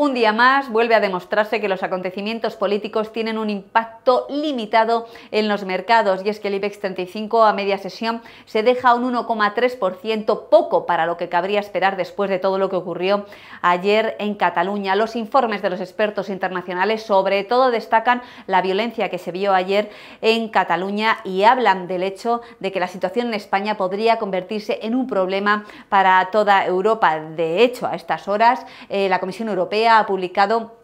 Un día más vuelve a demostrarse que los acontecimientos políticos tienen un impacto limitado en los mercados y es que el IBEX 35 a media sesión se deja un 1,3% poco para lo que cabría esperar después de todo lo que ocurrió ayer en Cataluña. Los informes de los expertos internacionales sobre todo destacan la violencia que se vio ayer en Cataluña y hablan del hecho de que la situación en España podría convertirse en un problema para toda Europa. De hecho, a estas horas eh, la Comisión Europea ha publicado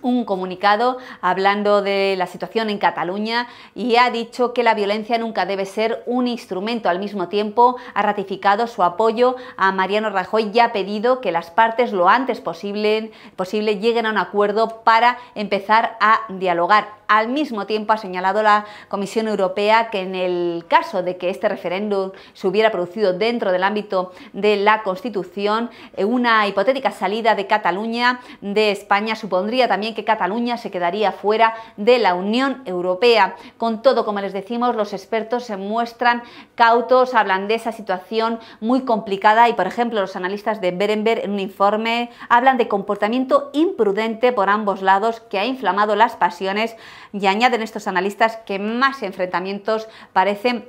un comunicado hablando de la situación en Cataluña y ha dicho que la violencia nunca debe ser un instrumento. Al mismo tiempo, ha ratificado su apoyo a Mariano Rajoy y ha pedido que las partes lo antes posible lleguen a un acuerdo para empezar a dialogar. Al mismo tiempo ha señalado la Comisión Europea que en el caso de que este referéndum se hubiera producido dentro del ámbito de la Constitución, eh, una hipotética salida de Cataluña de España supondría también que Cataluña se quedaría fuera de la Unión Europea. Con todo, como les decimos, los expertos se muestran cautos, hablan de esa situación muy complicada y, por ejemplo, los analistas de Berenberg en un informe hablan de comportamiento imprudente por ambos lados que ha inflamado las pasiones y añaden estos analistas que más enfrentamientos parecen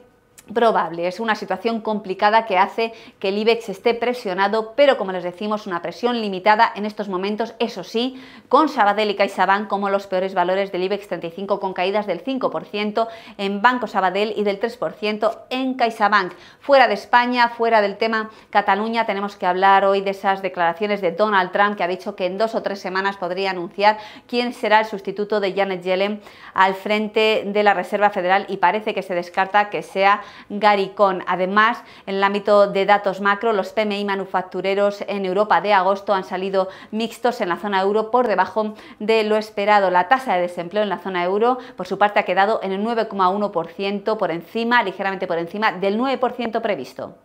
probable. Es una situación complicada que hace que el IBEX esté presionado, pero como les decimos, una presión limitada en estos momentos, eso sí, con Sabadell y CaixaBank como los peores valores del IBEX 35 con caídas del 5% en Banco Sabadell y del 3% en CaixaBank. Fuera de España, fuera del tema Cataluña, tenemos que hablar hoy de esas declaraciones de Donald Trump que ha dicho que en dos o tres semanas podría anunciar quién será el sustituto de Janet Yellen al frente de la Reserva Federal y parece que se descarta que sea Garicón. Además, en el ámbito de datos macro, los PMI manufactureros en Europa de agosto han salido mixtos en la zona euro por debajo de lo esperado. La tasa de desempleo en la zona euro, por su parte, ha quedado en el 9,1% por encima, ligeramente por encima del 9% previsto.